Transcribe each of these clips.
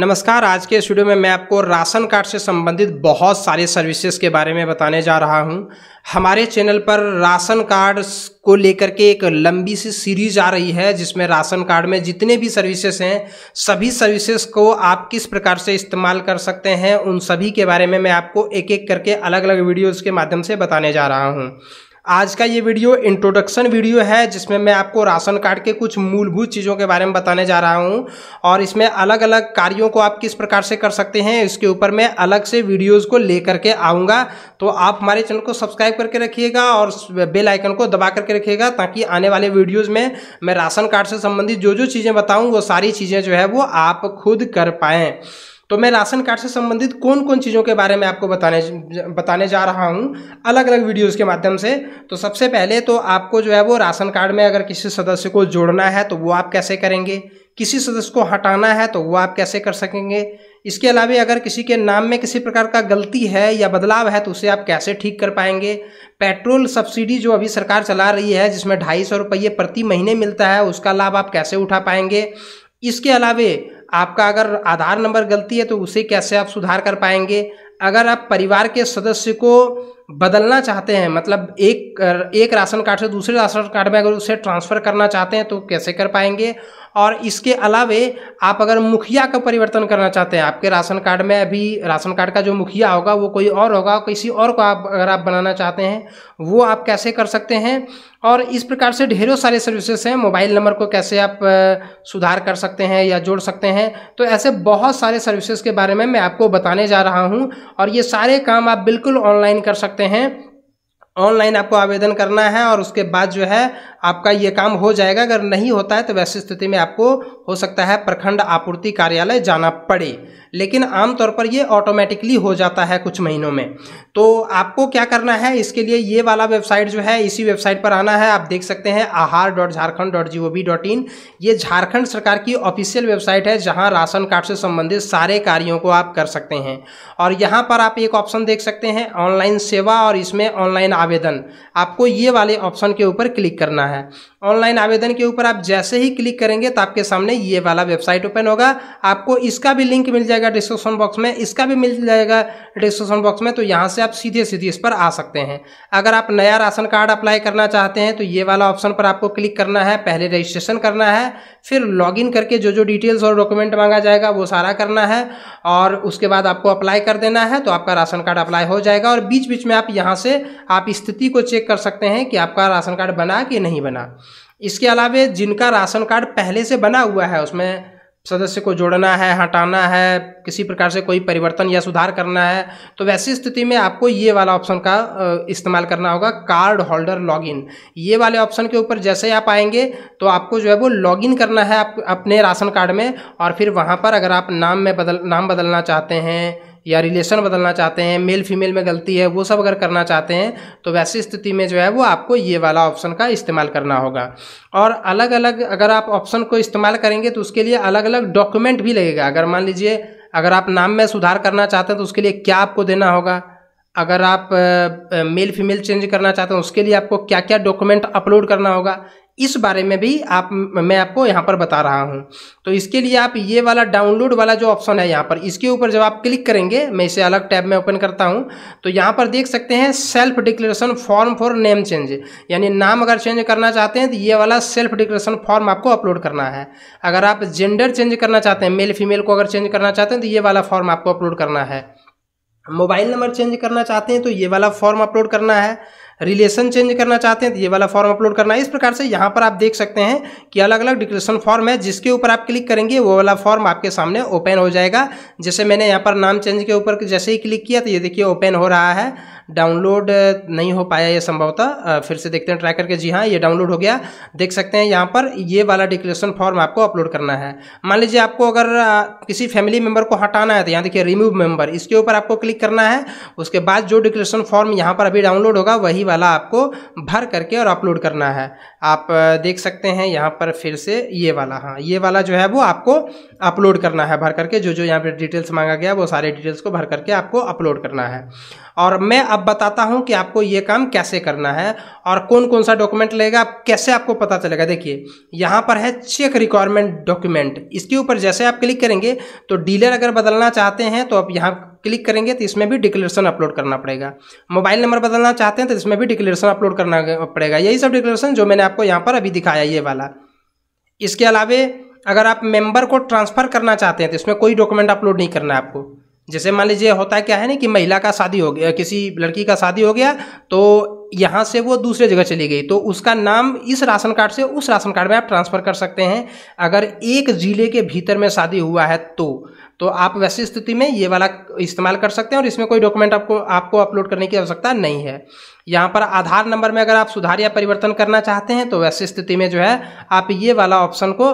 नमस्कार आज के स्टूडियो में मैं आपको राशन कार्ड से संबंधित बहुत सारे सर्विसेज के बारे में बताने जा रहा हूं हमारे चैनल पर राशन कार्ड को लेकर के एक लंबी सी सीरीज आ रही है जिसमें राशन कार्ड में जितने भी सर्विसेज हैं सभी सर्विसेज को आप किस प्रकार से इस्तेमाल कर सकते हैं उन सभी के बारे में मैं आपको एक एक करके अलग अलग वीडियोज़ के माध्यम से बताने जा रहा हूँ आज का ये वीडियो इंट्रोडक्शन वीडियो है जिसमें मैं आपको राशन कार्ड के कुछ मूलभूत चीज़ों के बारे में बताने जा रहा हूँ और इसमें अलग अलग कार्यों को आप किस प्रकार से कर सकते हैं इसके ऊपर मैं अलग से वीडियोस को ले करके आऊँगा तो आप हमारे चैनल को सब्सक्राइब करके रखिएगा और बेल आइकन को दबा करके रखिएगा ताकि आने वाले वीडियोज़ में मैं राशन कार्ड से संबंधित जो जो चीज़ें बताऊँ वो सारी चीज़ें जो है वो आप खुद कर पाएँ तो मैं राशन कार्ड से संबंधित कौन कौन चीज़ों के बारे में आपको बताने बताने जा रहा हूँ अलग अलग वीडियोस के माध्यम से तो सबसे पहले तो आपको जो है वो राशन कार्ड में अगर किसी सदस्य को जोड़ना है तो वो आप कैसे करेंगे किसी सदस्य को हटाना है तो वो आप कैसे कर सकेंगे इसके अलावा अगर किसी के नाम में किसी प्रकार का गलती है या बदलाव है तो उसे आप कैसे ठीक कर पाएंगे पेट्रोल सब्सिडी जो अभी सरकार चला रही है जिसमें ढाई सौ रुपये प्रति महीने मिलता है उसका लाभ आप कैसे उठा पाएंगे इसके अलावा आपका अगर आधार नंबर गलती है तो उसे कैसे आप सुधार कर पाएंगे अगर आप परिवार के सदस्य को बदलना चाहते हैं मतलब एक एक राशन कार्ड से दूसरे राशन कार्ड में अगर उसे ट्रांसफ़र करना चाहते हैं तो कैसे कर पाएंगे और इसके अलावे आप अगर मुखिया का परिवर्तन करना चाहते हैं आपके राशन कार्ड में अभी राशन कार्ड का जो मुखिया होगा वो कोई और होगा किसी और को आप अगर आप बनाना चाहते हैं वो आप कैसे कर सकते हैं और इस प्रकार से ढेरों सारे सर्विसेज हैं मोबाइल नंबर को कैसे आप सुधार कर सकते हैं या जोड़ सकते हैं तो ऐसे बहुत सारे सर्विसेज के बारे में मैं आपको बताने जा रहा हूँ और ये सारे काम आप बिल्कुल ऑनलाइन कर सकते हैं ऑनलाइन आपको आवेदन करना है और उसके बाद जो है आपका ये काम हो जाएगा अगर नहीं होता है तो वैसी स्थिति में आपको हो सकता है प्रखंड आपूर्ति कार्यालय जाना पड़े लेकिन आमतौर पर ये ऑटोमेटिकली हो जाता है कुछ महीनों में तो आपको क्या करना है इसके लिए ये वाला वेबसाइट जो है इसी वेबसाइट पर आना है आप देख सकते हैं Aahar dot Jharkhand dot G O V dot in ये झारखंड सरकार की ऑफिशियल वेबसाइट है जहाँ राशन कार्ड से संबंधित सारे कार्यों को आप कर सकते हैं और यहाँ पर आप एक ऑप्शन देख सकते हैं ऑनलाइन सेवा और इसमें ऑनलाइन आवेदन आपको ये वाले ऑप्शन के ऊपर क्लिक करना है है ऑनलाइन आवेदन के ऊपर आप जैसे ही क्लिक करेंगे तो आपके सामने ये वाला वेबसाइट ओपन होगा आपको इसका भी लिंक मिल जाएगा डिस्क्रिप्शन बॉक्स में इसका भी मिल जाएगा डिस्क्रिप्शन बॉक्स में तो यहाँ से आप सीधे सीधे इस पर आ सकते हैं अगर आप नया राशन कार्ड अप्लाई करना चाहते हैं तो ये वाला ऑप्शन पर आपको क्लिक करना है पहले रजिस्ट्रेशन करना है फिर लॉगिन करके जो जो डिटेल्स और डॉक्यूमेंट मांगा जाएगा वो सारा करना है और उसके बाद आपको अप्लाई कर देना है तो आपका राशन कार्ड अप्लाई हो जाएगा और बीच बीच में आप यहाँ से आप स्थिति को चेक कर सकते हैं कि आपका राशन कार्ड बना कि नहीं बना इसके अलावा जिनका राशन कार्ड पहले से बना हुआ है उसमें सदस्य को जोड़ना है हटाना है किसी प्रकार से कोई परिवर्तन या सुधार करना है तो वैसी स्थिति में आपको ये वाला ऑप्शन का इस्तेमाल करना होगा कार्ड होल्डर लॉगिन ये वाले ऑप्शन के ऊपर जैसे आप आएंगे तो आपको जो है वो लॉगिन करना है आप अपने राशन कार्ड में और फिर वहाँ पर अगर आप नाम में बदल नाम बदलना चाहते हैं या रिलेशन बदलना चाहते हैं मेल फीमेल में गलती है वो सब अगर करना चाहते हैं तो वैसी स्थिति में जो है वो आपको ये वाला ऑप्शन का इस्तेमाल करना होगा और अलग अलग अगर आप ऑप्शन को इस्तेमाल करेंगे तो उसके लिए अलग अलग डॉक्यूमेंट भी लगेगा अगर मान लीजिए अगर आप नाम में सुधार करना चाहते हैं तो उसके लिए क्या आपको देना होगा अगर आप मेल फीमेल चेंज करना चाहते हैं उसके लिए आपको क्या क्या डॉक्यूमेंट अपलोड करना होगा इस बारे में भी आप मैं आपको यहाँ पर बता रहा हूँ तो इसके लिए आप ये वाला डाउनलोड वाला जो ऑप्शन है यहाँ पर इसके ऊपर जब आप क्लिक करेंगे मैं इसे अलग टैब में ओपन करता हूँ तो यहाँ पर देख सकते हैं self declaration form for name change यानी नाम अगर चेंज करना चाहते हैं तो ये वाला सेल्फ डिक्लेरेशन फॉर्म आपको अपलोड करना है अगर आप जेंडर चेंज करना चाहते हैं मेल फीमेल को अगर चेंज करना चाहते हैं तो ये वाला फॉर्म आपको अपलोड करना है मोबाइल नंबर चेंज करना चाहते हैं तो ये वाला फॉर्म अपलोड करना है रिलेशन चेंज करना चाहते हैं तो ये वाला फॉर्म अपलोड करना है इस प्रकार से यहाँ पर आप देख सकते हैं कि अलग अलग डिक्लेरेशन फॉर्म है जिसके ऊपर आप क्लिक करेंगे वो वाला फॉर्म आपके सामने ओपन हो जाएगा जैसे मैंने यहाँ पर नाम चेंज के ऊपर जैसे ही क्लिक किया तो ये देखिए ओपन हो रहा है डाउनलोड नहीं हो पाया ये संभवतः फिर से देखते हैं ट्राई करके जी हाँ ये डाउनलोड हो गया देख सकते हैं यहाँ पर ये वाला डिक्लेरेशन फॉर्म आपको अपलोड करना है मान लीजिए आपको अगर किसी फैमिली मेम्बर को हटाना है तो यहाँ देखिए रिमूव मेंबर इसके ऊपर आपको क्लिक करना है उसके बाद जो डिक्लेरेशन फॉर्म यहाँ पर अभी डाउनलोड होगा वही वाला आपको भर करके और अपलोड करना है आप देख सकते हैं यहाँ पर फिर से ये वाला हाँ ये वाला जो है वो आपको अपलोड करना है भर करके जो जो यहाँ पर डिटेल्स मांगा गया वो सारे डिटेल्स को भर करके आपको अपलोड करना है और मैं अब बताता हूँ कि आपको ये काम कैसे करना है और कौन कौन सा डॉक्यूमेंट लेगा कैसे आपको पता चलेगा देखिए यहाँ पर है चेक रिक्वायरमेंट डॉक्यूमेंट इसके ऊपर जैसे आप क्लिक करेंगे तो डीलर अगर बदलना चाहते हैं तो आप यहाँ क्लिक करेंगे तो इसमें भी डिक्लेरेशन अपलोड करना पड़ेगा मोबाइल नंबर बदलना चाहते हैं तो इसमें भी डिक्लेरेशन अपलोड करना पड़ेगा यही सब डिक्लेरेशन जो मैंने आपको यहाँ पर अभी दिखाया ये वाला इसके अलावे अगर आप मेंबर को ट्रांसफ़र करना चाहते हैं तो इसमें कोई डॉक्यूमेंट अपलोड नहीं करना है आपको जैसे मान लीजिए होता क्या है ना कि महिला का शादी हो गया किसी लड़की का शादी हो गया तो यहाँ से वो दूसरे जगह चली गई तो उसका नाम इस राशन कार्ड से उस राशन कार्ड में आप ट्रांसफ़र कर सकते हैं अगर एक ज़िले के भीतर में शादी हुआ है तो तो आप वैसी स्थिति में ये वाला इस्तेमाल कर सकते हैं और इसमें कोई डॉक्यूमेंट आपको आपको अपलोड करने की आवश्यकता नहीं है यहाँ पर आधार नंबर में अगर आप सुधार या परिवर्तन करना चाहते हैं तो वैसी स्थिति में जो है आप ये वाला ऑप्शन को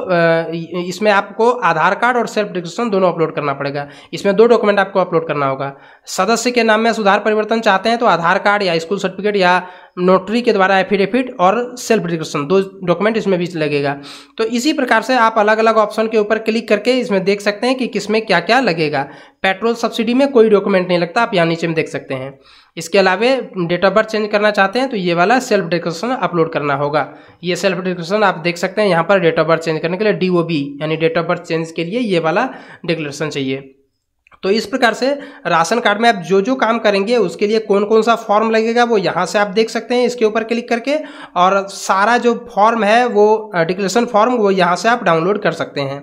इसमें आपको आधार कार्ड और सेल्फ डिक्लेरेशन दोनों अपलोड करना पड़ेगा इसमें दो डॉक्यूमेंट आपको अपलोड करना होगा सदस्य के नाम में सुधार परिवर्तन चाहते हैं तो आधार कार्ड या स्कूल सर्टिफिकेट या नोटरी के द्वारा एफिडेविट और सेल्फ डिक्रिप्शन दो डॉक्यूमेंट इसमें भी लगेगा तो इसी प्रकार से आप अलग अलग ऑप्शन के ऊपर क्लिक करके इसमें देख सकते हैं कि किसमें क्या क्या लगेगा पेट्रोल सब्सिडी में कोई डॉक्यूमेंट नहीं लगता आप यहाँ नीचे में देख सकते हैं इसके अलावे डेट ऑफ बर्थ चेंज करना चाहते हैं तो ये वाला सेल्फ डिक्रिप्शन अपलोड करना होगा ये सेल्फ डिक्रिप्शन आप देख सकते हैं यहाँ पर डेट ऑफ बर्थ चेंज करने के लिए डी यानी डेट ऑफ बर्थ चेंज के लिए ये वाला डिक्लेरेशन चाहिए तो इस प्रकार से राशन कार्ड में आप जो जो काम करेंगे उसके लिए कौन कौन सा फॉर्म लगेगा वो यहाँ से आप देख सकते हैं इसके ऊपर क्लिक करके और सारा जो फॉर्म है वो डिक्लेरेशन फॉर्म वो यहाँ से आप डाउनलोड कर सकते हैं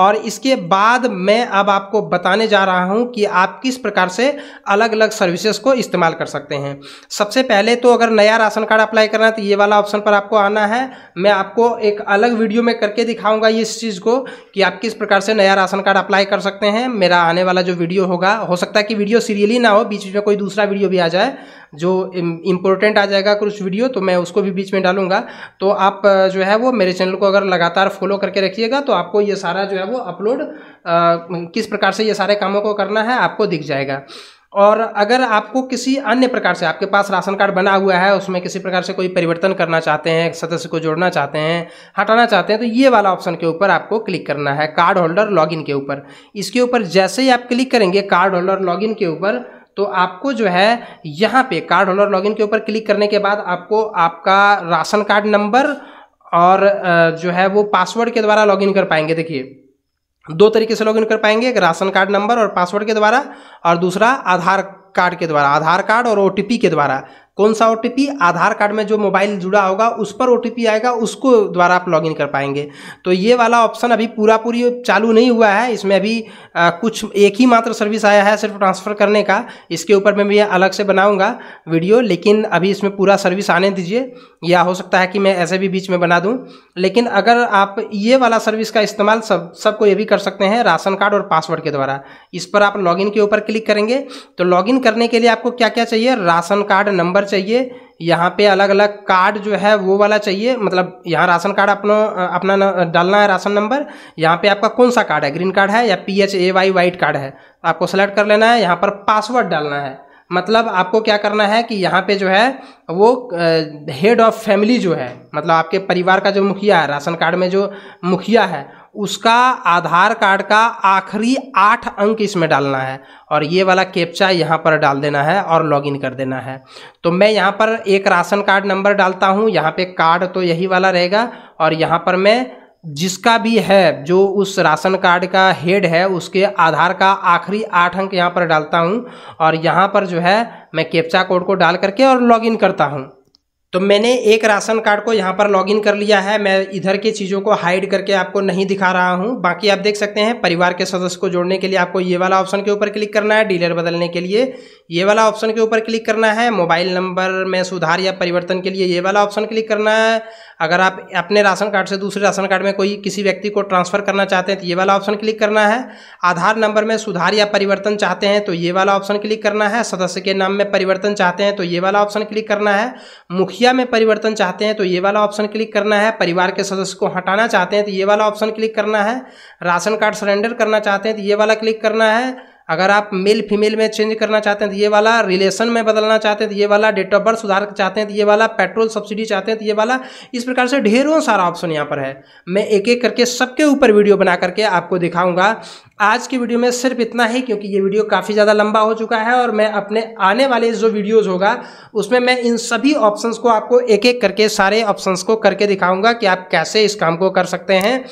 और इसके बाद मैं अब आपको बताने जा रहा हूँ कि आप किस प्रकार से अलग अलग सर्विसेज को इस्तेमाल कर सकते हैं सबसे पहले तो अगर नया राशन कार्ड अप्लाई करना है तो ये वाला ऑप्शन पर आपको आना है मैं आपको एक अलग वीडियो में करके दिखाऊंगा इस चीज़ को कि आप किस प्रकार से नया राशन कार्ड अप्लाई कर सकते हैं मेरा आने वाला जो वीडियो होगा हो सकता है कि वीडियो सीरियली ना हो बीच बीच में कोई दूसरा वीडियो भी आ जाए जो इम्पोर्टेंट आ जाएगा कुछ वीडियो तो मैं उसको भी बीच में डालूंगा तो आप जो है वो मेरे चैनल को अगर लगातार फॉलो करके रखिएगा तो आपको ये सारा जो है वो अपलोड किस प्रकार से ये सारे कामों को करना है आपको दिख जाएगा और अगर आपको किसी अन्य प्रकार से आपके पास राशन कार्ड बना हुआ है उसमें किसी प्रकार से कोई परिवर्तन करना चाहते हैं सदस्य को जोड़ना चाहते हैं हटाना चाहते हैं तो ये वाला ऑप्शन के ऊपर आपको क्लिक करना है कार्ड होल्डर लॉगिन के ऊपर इसके ऊपर जैसे ही आप क्लिक करेंगे कार्ड होल्डर लॉगिन के ऊपर तो आपको जो है यहाँ पे कार्ड होल्डर लॉगिन के ऊपर क्लिक करने के बाद आपको आपका राशन कार्ड नंबर और जो है वो पासवर्ड के द्वारा लॉगिन कर पाएंगे देखिए दो तरीके से लॉगिन कर पाएंगे एक राशन कार्ड नंबर और पासवर्ड के द्वारा और दूसरा आधार कार्ड के द्वारा आधार कार्ड और ओ के द्वारा कौन सा ओ आधार कार्ड में जो मोबाइल जुड़ा होगा उस पर ओ आएगा उसको द्वारा आप लॉगिन कर पाएंगे तो ये वाला ऑप्शन अभी पूरा पूरी चालू नहीं हुआ है इसमें अभी आ, कुछ एक ही मात्र सर्विस आया है सिर्फ ट्रांसफ़र करने का इसके ऊपर मैं भी अलग से बनाऊंगा वीडियो लेकिन अभी इसमें पूरा सर्विस आने दीजिए या हो सकता है कि मैं ऐसे भी बीच में बना दूँ लेकिन अगर आप ये वाला सर्विस का इस्तेमाल सब सबको ये भी कर सकते हैं राशन कार्ड और पासवर्ड के द्वारा इस पर आप लॉगिन के ऊपर क्लिक करेंगे तो लॉगिन करने के लिए आपको क्या क्या चाहिए राशन कार्ड नंबर चाहिए यहाँ पे अलग अलग कार्ड जो है वो वाला चाहिए मतलब यहाँ राशन कार्ड अपनो अपना डालना है राशन नंबर यहाँ पे आपका कौन सा कार्ड है ग्रीन कार्ड है या P H A Y white card है आपको सेलेक्ट कर लेना है यहाँ पर पासवर्ड डालना है मतलब आपको क्या करना है कि यहाँ पे जो है वो हेड ऑफ फैमिली जो है मतलब आपके परिवार का जो मुखिया है राशन कार्ड में जो मुखिया है उसका आधार कार्ड का आखिरी आठ अंक इसमें डालना है और ये वाला कैप्चा यहाँ पर डाल देना है और लॉगिन कर देना है तो मैं यहाँ पर एक राशन कार्ड नंबर डालता हूँ यहाँ पे कार्ड तो यही वाला रहेगा और यहाँ पर मैं जिसका भी है जो उस राशन कार्ड का हेड है उसके आधार का आखिरी आठ अंक यहाँ पर डालता हूँ और यहाँ पर जो है मैं कैप्चा कोड को डाल करके और लॉगिन करता हूँ तो मैंने एक राशन कार्ड को यहाँ पर लॉगिन कर लिया है मैं इधर की चीज़ों को हाइड करके आपको नहीं दिखा रहा हूँ बाकी आप देख सकते हैं परिवार के सदस्य को जोड़ने के लिए आपको ये वाला ऑप्शन के ऊपर क्लिक करना है डीलर बदलने के लिए ये वाला ऑप्शन के ऊपर क्लिक करना है मोबाइल नंबर में सुधार या परिवर्तन के लिए ये वाला ऑप्शन क्लिक करना है अगर आप अपने राशन कार्ड से दूसरे राशन कार्ड में कोई किसी व्यक्ति को ट्रांसफ़र करना चाहते हैं तो ये वाला ऑप्शन क्लिक करना है आधार नंबर में सुधार या परिवर्तन चाहते हैं तो ये वाला ऑप्शन क्लिक करना है सदस्य के नाम में परिवर्तन चाहते हैं तो ये वाला ऑप्शन क्लिक करना है मुख्य मुखिया में परिवर्तन चाहते हैं तो ये वाला ऑप्शन क्लिक करना है परिवार के सदस्य को हटाना चाहते हैं तो ये वाला ऑप्शन क्लिक करना है राशन कार्ड सरेंडर करना चाहते हैं तो ये वाला क्लिक करना है अगर आप मेल फीमेल में चेंज करना चाहते हैं तो ये वाला रिलेशन में बदलना चाहते हैं तो ये वाला डेट ऑफ बर्थ सुधार चाहते हैं तो ये वाला पेट्रोल सब्सिडी चाहते हैं तो ये वाला इस प्रकार से ढेरों सारा ऑप्शन यहाँ पर है मैं एक एक करके सबके ऊपर वीडियो बना करके आपको दिखाऊंगा आज की वीडियो में सिर्फ इतना ही क्योंकि ये वीडियो काफ़ी ज़्यादा लंबा हो चुका है और मैं अपने आने वाले जो वीडियोज़ होगा उसमें मैं इन सभी ऑप्शंस को आपको एक एक करके सारे ऑप्शंस को करके दिखाऊंगा कि आप कैसे इस काम को कर सकते हैं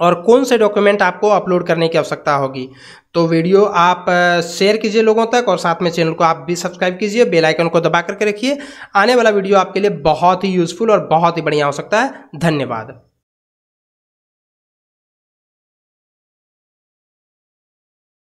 और कौन से डॉक्यूमेंट आपको अपलोड करने की आवश्यकता होगी तो वीडियो आप शेयर कीजिए लोगों तक और साथ में चैनल को आप भी सब्सक्राइब कीजिए बेल आइकन को दबा करके रखिए आने वाला वीडियो आपके लिए बहुत ही यूज़फुल और बहुत ही बढ़िया हो सकता है धन्यवाद